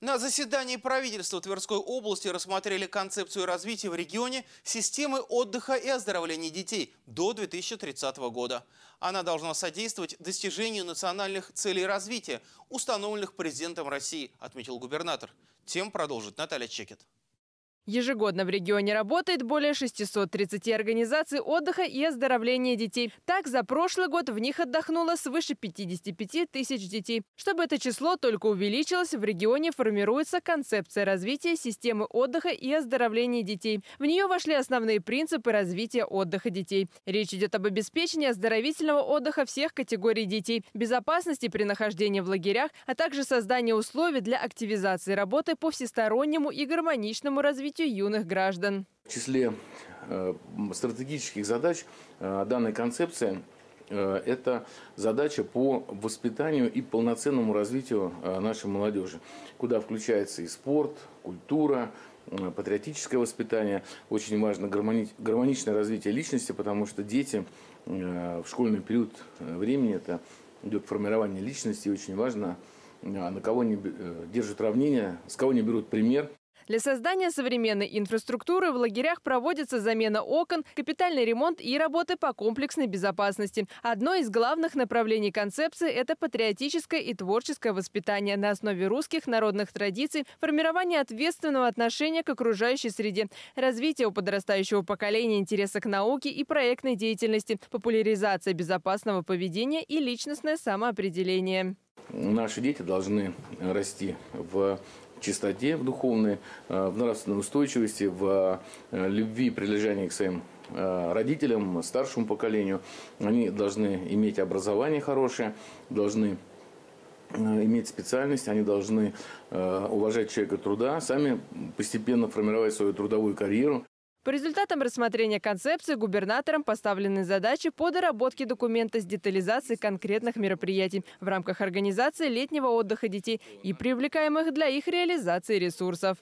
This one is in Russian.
На заседании правительства Тверской области рассмотрели концепцию развития в регионе системы отдыха и оздоровления детей до 2030 года. Она должна содействовать достижению национальных целей развития, установленных президентом России, отметил губернатор. Тем продолжит Наталья Чекет. Ежегодно в регионе работает более 630 организаций отдыха и оздоровления детей. Так, за прошлый год в них отдохнуло свыше 55 тысяч детей. Чтобы это число только увеличилось, в регионе формируется концепция развития системы отдыха и оздоровления детей. В нее вошли основные принципы развития отдыха детей. Речь идет об обеспечении оздоровительного отдыха всех категорий детей, безопасности при нахождении в лагерях, а также создании условий для активизации работы по всестороннему и гармоничному развитию развитию юных граждан. В числе э, стратегических задач э, данной концепции э, это задача по воспитанию и полноценному развитию нашей молодежи, куда включается и спорт, культура, патриотическое воспитание. Очень важно гармоничное развитие личности, потому что дети в школьный период времени это идет формирование личности, и очень важно, на кого они держат равнение, с кого они берут пример. Для создания современной инфраструктуры в лагерях проводится замена окон, капитальный ремонт и работы по комплексной безопасности. Одно из главных направлений концепции – это патриотическое и творческое воспитание на основе русских народных традиций, формирование ответственного отношения к окружающей среде, развитие у подрастающего поколения интереса к науке и проектной деятельности, популяризация безопасного поведения и личностное самоопределение. Наши дети должны расти в чистоте в духовной, э, в нравственной устойчивости, в э, любви и прилежании к своим э, родителям, старшему поколению. Они должны иметь образование хорошее, должны иметь специальность, они должны уважать человека труда, сами постепенно формировать свою трудовую карьеру. По результатам рассмотрения концепции губернаторам поставлены задачи по доработке документа с детализацией конкретных мероприятий в рамках организации летнего отдыха детей и привлекаемых для их реализации ресурсов.